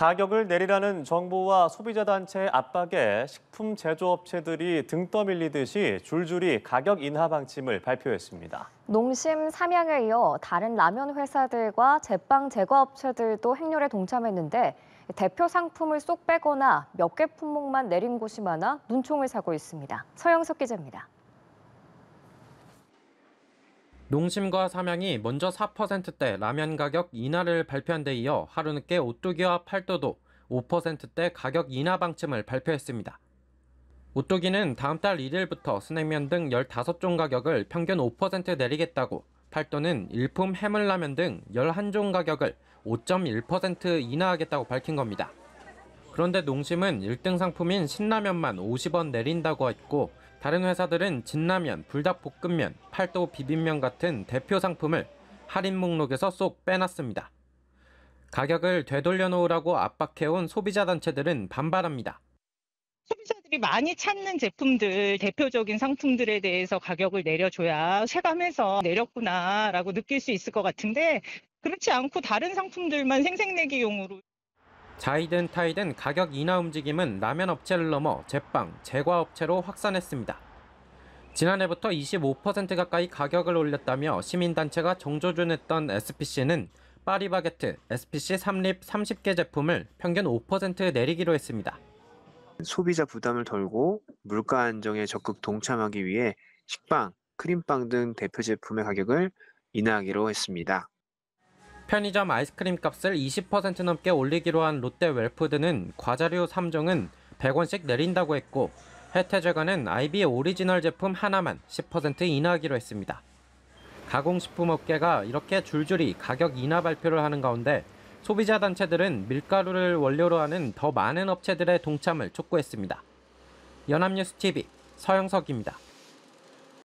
가격을 내리라는 정부와 소비자 단체의 압박에 식품 제조업체들이 등 떠밀리듯이 줄줄이 가격 인하 방침을 발표했습니다. 농심 삼양에 이어 다른 라면 회사들과 제빵 제거업체들도 행렬에 동참했는데 대표 상품을 쏙 빼거나 몇 개 품목만 내린 곳이 많아 눈총을 사고 있습니다. 서영석 기자입니다. 농심과 삼양이 먼저 4%대 라면 가격 인하를 발표한 데 이어 하루 늦게 오뚜기와 팔도도 5%대 가격 인하 방침을 발표했습니다. 오뚜기는 다음 달 1일부터 스낵면 등 15종 가격을 평균 5% 내리겠다고 팔도는 일품 해물라면 등 11종 가격을 5.1% 인하하겠다고 밝힌 겁니다. 그런데 농심은 1등 상품인 신라면만 50원 내린다고 했고 다른 회사들은 진라면, 불닭볶음면, 팔도 비빔면 같은 대표 상품을 할인 목록에서 쏙 빼놨습니다. 가격을 되돌려 놓으라고 압박해온 소비자 단체들은 반발합니다. 소비자들이 많이 찾는 제품들, 대표적인 상품들에 대해서 가격을 내려줘야 체감해서 내렸구나라고 느낄 수 있을 것 같은데 그렇지 않고 다른 상품들만 생색내기용으로 자이든 타이든 가격 인하 움직임은 라면 업체를 넘어 제빵, 제과 업체로 확산했습니다. 지난해부터 25% 가까이 가격을 올렸다며 시민단체가 정조준했던 SPC는 파리바게트, SPC 3립 30개 제품을 평균 5% 내리기로 했습니다. 소비자 부담을 덜고 물가 안정에 적극 동참하기 위해 식빵, 크림빵 등 대표 제품의 가격을 인하하기로 했습니다. 편의점 아이스크림 값을 20% 넘게 올리기로 한 롯데 웰푸드는 과자류 3종은 100원씩 내린다고 했고 혜태제과는 아이비 오리지널 제품 하나만 10% 인하하기로 했습니다. 가공식품 업계가 이렇게 줄줄이 가격 인하 발표를 하는 가운데 소비자 단체들은 밀가루를 원료로 하는 더 많은 업체들의 동참을 촉구했습니다. 연합뉴스TV 서영석입니다.